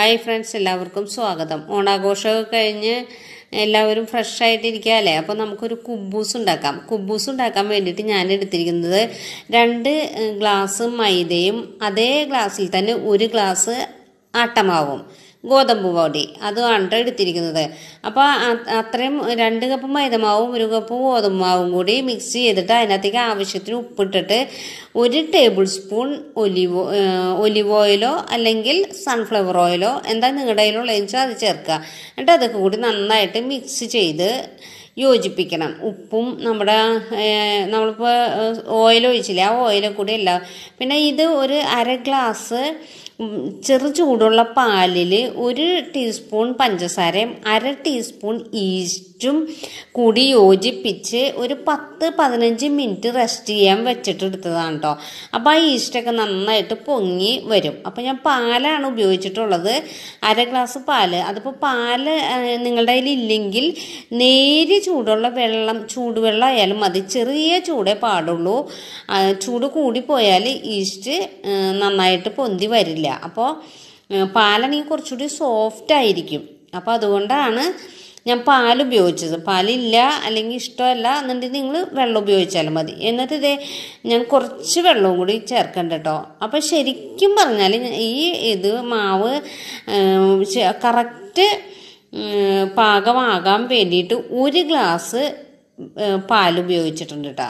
hi friends എല്ലാവർക്കും സ്വാഗതം ഓണാഘോഷമൊക്കെ കഴിഞ്ഞ് എല്ലാവരും ഫ്രഷ് ആയിട്ടിരിക്കുകയല്ലേ അപ്പോൾ നമുക്കൊരു കുബൂസ് ഉണ്ടാക്കാം കുബൂസ് ഉണ്ടാക്കാൻ വേണ്ടിയിട്ട് ഞാൻ എടുത്തിരിക്കുന്നത് രണ്ട് ഗ്ലാസ് മൈദയും അതേ ഗ്ലാസ്സിൽ തന്നെ ഒരു ഗ്ലാസ് ആട്ടമാവും ഗോതമ്പ് പൊടി അതുമാണ് കേട്ടോ എടുത്തിരിക്കുന്നത് അപ്പോൾ അത്രയും രണ്ട് കപ്പ് മൈദമാവും ഒരു കപ്പ് ഗോതമ്പ് മാവും കൂടി മിക്സ് ചെയ്തിട്ട് അതിനകത്തേക്ക് ആവശ്യത്തിന് ഉപ്പിട്ടിട്ട് ഒരു ടേബിൾ സ്പൂൺ ഒലിവ് ഒലിവ് ഓയിലോ അല്ലെങ്കിൽ സൺഫ്ലവർ ഓയിലോ എന്താ നിങ്ങളുടെ കയ്യിലുള്ളതെന്ന് വെച്ചാൽ അത് ചേർക്കുക എന്നിട്ട് അതൊക്കെ കൂടി നന്നായിട്ട് മിക്സ് ചെയ്ത് യോജിപ്പിക്കണം ഉപ്പും നമ്മുടെ നമ്മളിപ്പോൾ ഓയിൽ ഒഴിച്ചില്ല ആ ഓയിലും കൂടി അല്ല പിന്നെ ഇത് ഒരു അര ഗ്ലാസ് ചെറു ചൂടുള്ള പാലിൽ ഒരു ടീസ്പൂൺ പഞ്ചസാരയും അര ടീസ്പൂൺ ഈസ്റ്റും കൂടി യോജിപ്പിച്ച് ഒരു പത്ത് പതിനഞ്ച് മിനിറ്റ് റെസ്റ്റ് ചെയ്യാൻ വെച്ചിട്ട് എടുത്തതാണ് കേട്ടോ അപ്പോൾ ആ ഈസ്റ്റൊക്കെ നന്നായിട്ട് പൊങ്ങി വരും അപ്പോൾ ഞാൻ പാലാണ് ഉപയോഗിച്ചിട്ടുള്ളത് അര ഗ്ലാസ് പാല് അതിപ്പോൾ പാല് നിങ്ങളുടെ കയ്യിൽ ഇല്ലെങ്കിൽ നേരിയ ചൂടുള്ള വെള്ളം ചൂടുവെള്ളം ആയാലും മതി ചെറിയ ചൂടേ പാടുള്ളൂ ചൂട് കൂടിപ്പോയാൽ ഈസ്റ്റ് നന്നായിട്ട് പൊന്തി വരില്ല അപ്പോൾ പാലാണെങ്കിൽ കുറച്ചുകൂടി സോഫ്റ്റ് ആയിരിക്കും അപ്പോൾ അതുകൊണ്ടാണ് ഞാൻ പാൽ ഉപയോഗിച്ചത് പാലില്ല അല്ലെങ്കിൽ ഇഷ്ടമല്ല എന്നുണ്ടെങ്കിൽ നിങ്ങൾ വെള്ളം ഉപയോഗിച്ചാലും മതി എന്നിട്ട് ഇതേ ഞാൻ കുറച്ച് വെള്ളവും കൂടി ചേർക്കണ്ട കേട്ടോ അപ്പോൾ ശരിക്കും പറഞ്ഞാൽ ഈ ഇത് മാവ് കറക്റ്റ് പാകമാകാൻ വേണ്ടിയിട്ട് ഒരു ഗ്ലാസ് പാൽ ഉപയോഗിച്ചിട്ടുണ്ട് കേട്ടോ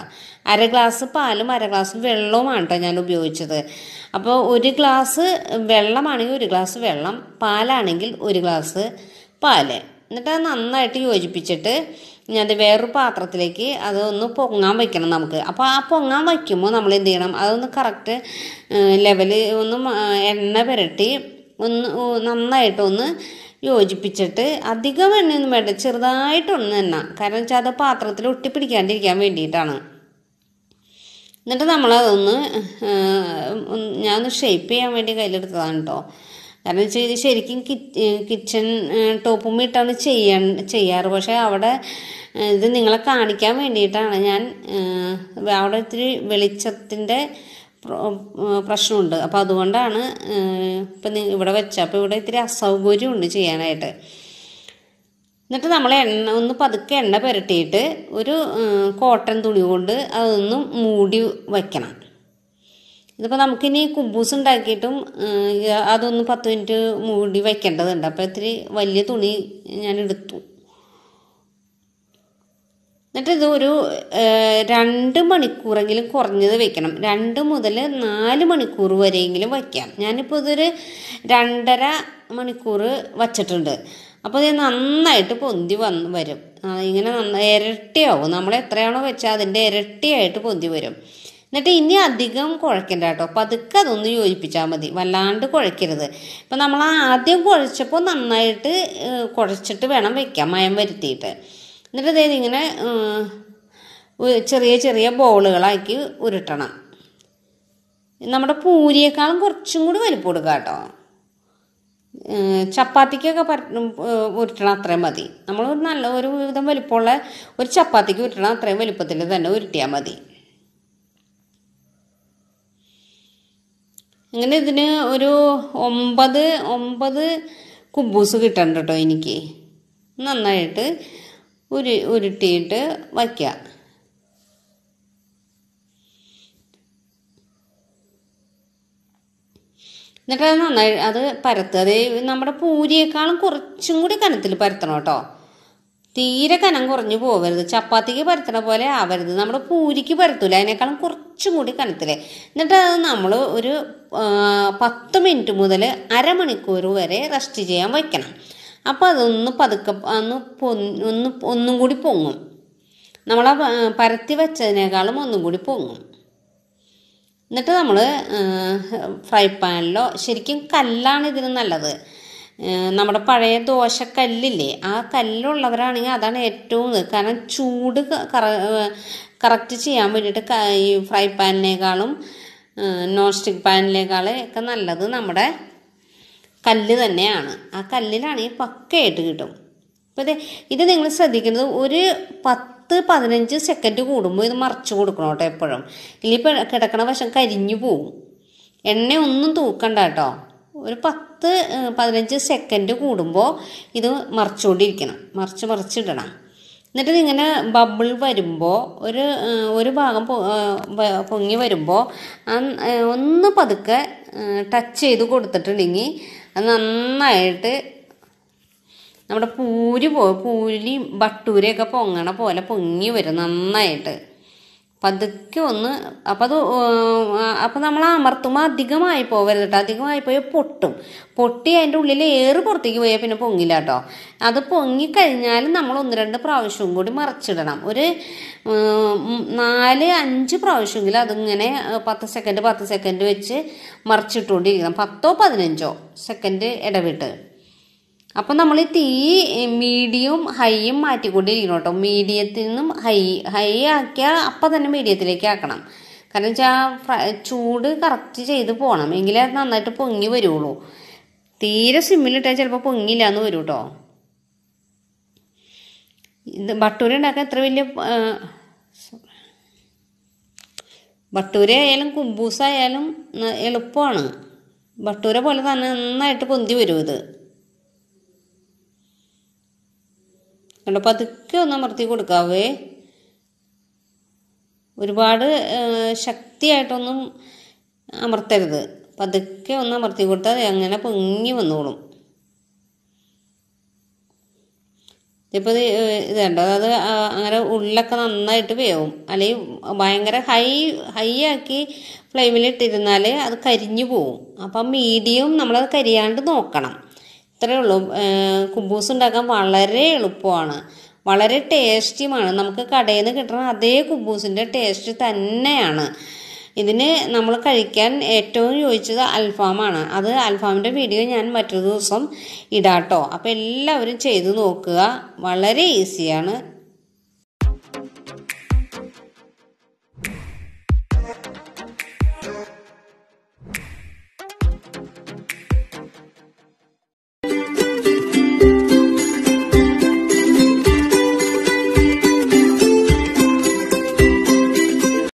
അര ഗ്ലാസ് പാലും അര ഗ്ലാസ് വെള്ളവുമാണ് കേട്ടോ ഞാൻ ഉപയോഗിച്ചത് അപ്പോൾ ഒരു ഗ്ലാസ് വെള്ളമാണെങ്കിൽ ഒരു ഗ്ലാസ് വെള്ളം പാലാണെങ്കിൽ ഒരു ഗ്ലാസ് പാല് എന്നിട്ട് നന്നായിട്ട് യോജിപ്പിച്ചിട്ട് ഞാനത് വേറൊരു പാത്രത്തിലേക്ക് അതൊന്ന് പൊങ്ങാൻ വെക്കണം നമുക്ക് അപ്പോൾ ആ പൊങ്ങാൻ വയ്ക്കുമ്പോൾ നമ്മൾ എന്ത് ചെയ്യണം അതൊന്ന് കറക്റ്റ് ലെവല് ഒന്ന് എണ്ണ പുരട്ടി ഒന്ന് നന്നായിട്ടൊന്ന് യോജിപ്പിച്ചിട്ട് അധികം എണ്ണയൊന്നും വേണ്ട ചെറുതായിട്ടൊന്ന് എണ്ണ കാരണം വെച്ചാൽ അത് പാത്രത്തിൽ ഒട്ടിപ്പിടിക്കാണ്ടിരിക്കാൻ വേണ്ടിയിട്ടാണ് എന്നിട്ട് നമ്മളതൊന്ന് ഞാനൊന്ന് ഷേപ്പ് ചെയ്യാൻ വേണ്ടി കയ്യിലെടുത്തതാണ് കേട്ടോ കാരണം വെച്ചാൽ ഇത് ശരിക്കും കിച്ചൺ ടോപ്പും ഇട്ടാണ് ചെയ്യാൻ ചെയ്യാറ് പക്ഷേ അവിടെ ഇത് നിങ്ങളെ കാണിക്കാൻ വേണ്ടിയിട്ടാണ് ഞാൻ അവിടെ ഇത്തിരി വെളിച്ചത്തിൻ്റെ പ്രശ്നമുണ്ട് അപ്പോൾ അതുകൊണ്ടാണ് ഇപ്പം ഇവിടെ വെച്ചത് അപ്പോൾ ഇവിടെ ഇത്തിരി അസൗകര്യമുണ്ട് ചെയ്യാനായിട്ട് എന്നിട്ട് നമ്മൾ എണ്ണ ഒന്ന് പതുക്കെ എണ്ണ പുരട്ടിയിട്ട് ഒരു കോട്ടൺ തുണി കൊണ്ട് അതൊന്ന് മൂടി വയ്ക്കണം ഇതിപ്പോൾ നമുക്കിനി കുബൂസ് ഉണ്ടാക്കിയിട്ടും അതൊന്ന് പത്ത് മിനിറ്റ് മൂടി വയ്ക്കേണ്ടതുണ്ട് അപ്പോൾ ഇത്തിരി വലിയ തുണി ഞാൻ എടുത്തു എന്നിട്ട് ഇത് ഒരു രണ്ട് മണിക്കൂറെങ്കിലും കുറഞ്ഞത് വെക്കണം രണ്ട് മുതൽ നാല് മണിക്കൂർ വരെയെങ്കിലും വയ്ക്കാം ഞാനിപ്പോൾ ഇതൊരു രണ്ടര മണിക്കൂർ വച്ചിട്ടുണ്ട് അപ്പോൾ ഇത് നന്നായിട്ട് പൊന്തി വന്ന് വരും ഇങ്ങനെ നന്നായി ഇരട്ടിയാവും നമ്മൾ എത്രയാണോ വെച്ചാൽ അതിൻ്റെ ഇരട്ടിയായിട്ട് പൊന്തി വരും എന്നിട്ട് ഇനി അധികം കുഴക്കണ്ട കേട്ടോ പതുക്കെ അതൊന്ന് യോജിപ്പിച്ചാൽ മതി വല്ലാണ്ട് കുഴക്കരുത് ഇപ്പം നമ്മൾ ആദ്യം കുഴച്ചപ്പോൾ നന്നായിട്ട് കുഴച്ചിട്ട് വേണം വെക്കാം മയം വരുത്തിയിട്ട് എന്നിട്ട് അതായത് ഇങ്ങനെ ചെറിയ ചെറിയ ബോളുകളാക്കി ഉരുട്ടണം നമ്മുടെ പൂരിയേക്കാളും കുറച്ചും കൂടി വലിപ്പം കൊടുക്കുക കേട്ടോ ചപ്പാത്തിക്കൊക്കെ ഉരുട്ടണം അത്രയും മതി നമ്മൾ നല്ല ഒരു വിധം വലിപ്പമുള്ള ഒരു ചപ്പാത്തിക്ക് ഉരുട്ടണം അത്രയും വലിപ്പത്തിൽ തന്നെ ഉരുട്ടിയാൽ മതി അങ്ങനെ ഇതിന് ഒരു ഒമ്പത് ഒമ്പത് കുബൂസ് കിട്ടണ്ട കേട്ടോ എനിക്ക് നന്നായിട്ട് ഉരു ഉരുട്ടിയിട്ട് വയ്ക്കുക എന്നിട്ട് അത് നന്നായി അത് പരത്തുക അത് നമ്മുടെ പൂരിയേക്കാളും കുറച്ചും കൂടി കനത്തിൽ പരത്തണം കേട്ടോ തീരെ കനം കുറഞ്ഞു പോകരുത് ചപ്പാത്തിക്ക് പരത്തണ പോലെ ആവരുത് നമ്മൾ പൂരിക്ക് പരത്തൂല അതിനേക്കാളും കുറച്ചും കൂടി കനത്തിലെ എന്നിട്ട് അത് നമ്മൾ ഒരു പത്ത് മിനിറ്റ് മുതൽ അരമണിക്കൂർ വരെ റെസ്റ്റ് ചെയ്യാൻ വയ്ക്കണം അപ്പോൾ അതൊന്ന് പതുക്കെ ഒന്ന് ഒന്ന് ഒന്നും കൂടി പൊങ്ങും നമ്മൾ പരത്തി വെച്ചതിനേക്കാളും ഒന്നും കൂടി പൊങ്ങും എന്നിട്ട് നമ്മൾ ഫ്രൈ പാനിലോ ശരിക്കും കല്ലാണ് ഇതിന് നല്ലത് നമ്മുടെ പഴയ ദോശക്കല്ലില്ലേ ആ കല്ലുള്ളവരാണെങ്കിൽ അതാണ് ഏറ്റവും കാരണം ചൂട് കറ കറക്റ്റ് ചെയ്യാൻ വേണ്ടിയിട്ട് ഈ ഫ്രൈ പാനിനേക്കാളും നോൺ സ്റ്റിക് പാനിനേക്കാളും ഒക്കെ നല്ലത് നമ്മുടെ കല്ല് തന്നെയാണ് ആ കല്ലിലാണെങ്കിൽ പക്കയായിട്ട് കിട്ടും അപ്പോൾ ഇത് ഇത് നിങ്ങൾ ശ്രദ്ധിക്കുന്നത് ഒരു പത്ത് പതിനഞ്ച് സെക്കൻഡ് കൂടുമ്പോൾ ഇത് മറച്ചു കൊടുക്കണം കേട്ടോ എപ്പോഴും ഇല്ലിപ്പോൾ കിടക്കണ വശം കരിഞ്ഞു പോവും എണ്ണ ഒന്നും തൂക്കണ്ട കേട്ടോ ഒരു പത്ത് പതിനഞ്ച് സെക്കൻഡ് കൂടുമ്പോൾ ഇത് മറിച്ചുകൊണ്ടിരിക്കണം മറിച്ച് മറിച്ചിടണം എന്നിട്ട് ഇങ്ങനെ ബബിൾ വരുമ്പോൾ ഒരു ഒരു ഭാഗം പൊങ്ങി വരുമ്പോൾ ഒന്ന് പതുക്കെ ടച്ച് ചെയ്ത് കൊടുത്തിട്ടുണ്ടെങ്കിൽ അത് നന്നായിട്ട് നമ്മുടെ പൂരി പോ പൂരിയും ഭട്ടൂരയൊക്കെ പൊങ്ങണ പോലെ പൊങ്ങി വരും നന്നായിട്ട് പതുക്കെ ഒന്ന് അപ്പം അത് അപ്പം നമ്മൾ അമർത്തുമ്പോൾ അധികമായി പോകരുത് കേട്ടോ അധികമായി പോയാൽ പൊട്ടും പൊട്ടി അതിൻ്റെ ഉള്ളിൽ ഏറ് പുറത്തേക്ക് പോയാൽ പിന്നെ പൊങ്ങില്ല കേട്ടോ അത് പൊങ്ങിക്കഴിഞ്ഞാൽ നമ്മൾ ഒന്ന് രണ്ട് പ്രാവശ്യവും കൂടി മറിച്ചിടണം ഒരു നാല് അഞ്ച് പ്രാവശ്യമെങ്കിലും അതിങ്ങനെ പത്ത് സെക്കൻഡ് പത്ത് സെക്കൻഡ് വെച്ച് മറിച്ചിട്ടുകൊണ്ടിരിക്കണം പത്തോ പതിനഞ്ചോ സെക്കൻഡ് ഇടവിട്ട് അപ്പോൾ നമ്മൾ തീ മീഡിയവും ഹൈയും മാറ്റിക്കൊണ്ടിരിക്കണം കേട്ടോ മീഡിയത്തിൽ നിന്നും ഹൈ ഹൈ ആക്കിയാൽ അപ്പം തന്നെ മീഡിയത്തിലേക്ക് ആക്കണം കാരണം വെച്ചാൽ ചൂട് കറക്റ്റ് ചെയ്ത് പോകണം എങ്കിലേ അത് നന്നായിട്ട് പൊങ്ങി വരുള്ളൂ തീരെ സിമ്മിലിട്ടാൽ ചിലപ്പോൾ പൊങ്ങില്ല എന്ന് വരും കേട്ടോ ഇത് ബട്ടൂര ഉണ്ടാക്കാൻ എത്ര വലിയ ബട്ടൂര ആയാലും കുമ്പൂസായാലും എളുപ്പമാണ് ബട്ടൂര പോലെ തന്നെ നന്നായിട്ട് പൊന്തി വരും ഇത് കണ്ടോ പതുക്കെ ഒന്ന് അമർത്തി കൊടുക്കാവേ ഒരുപാട് ശക്തിയായിട്ടൊന്നും അമർത്തരുത് പതുക്കെ ഒന്ന് അമർത്തി കൊടുത്താൽ അങ്ങനെ പൊങ്ങി വന്നോളും ഇപ്പോൾ ഇത് കണ്ടോ അത് അങ്ങനെ ഉള്ളൊക്കെ നന്നായിട്ട് വേവും അല്ലെങ്കിൽ ഭയങ്കര ഹൈ ഹൈ ആക്കി ഫ്ലെയിമിലിട്ടിരുന്നാൽ അത് കരിഞ്ഞു പോവും അപ്പം മീഡിയം നമ്മളത് കരിയാണ്ട് നോക്കണം ഇത്രയേ ഉള്ളൂ കുബൂസ് ഉണ്ടാക്കാൻ വളരെ എളുപ്പമാണ് വളരെ ടേസ്റ്റിയുമാണ് നമുക്ക് കടയിൽ നിന്ന് കിട്ടുന്ന അതേ കുബൂസിൻ്റെ ടേസ്റ്റ് തന്നെയാണ് ഇതിന് നമ്മൾ കഴിക്കാൻ ഏറ്റവും ചോദിച്ചത് അൽഫാമാണ് അത് അൽഫാമിൻ്റെ വീഡിയോ ഞാൻ മറ്റൊരു ദിവസം ഇടാട്ടോ അപ്പോൾ എല്ലാവരും ചെയ്തു നോക്കുക വളരെ ഈസിയാണ്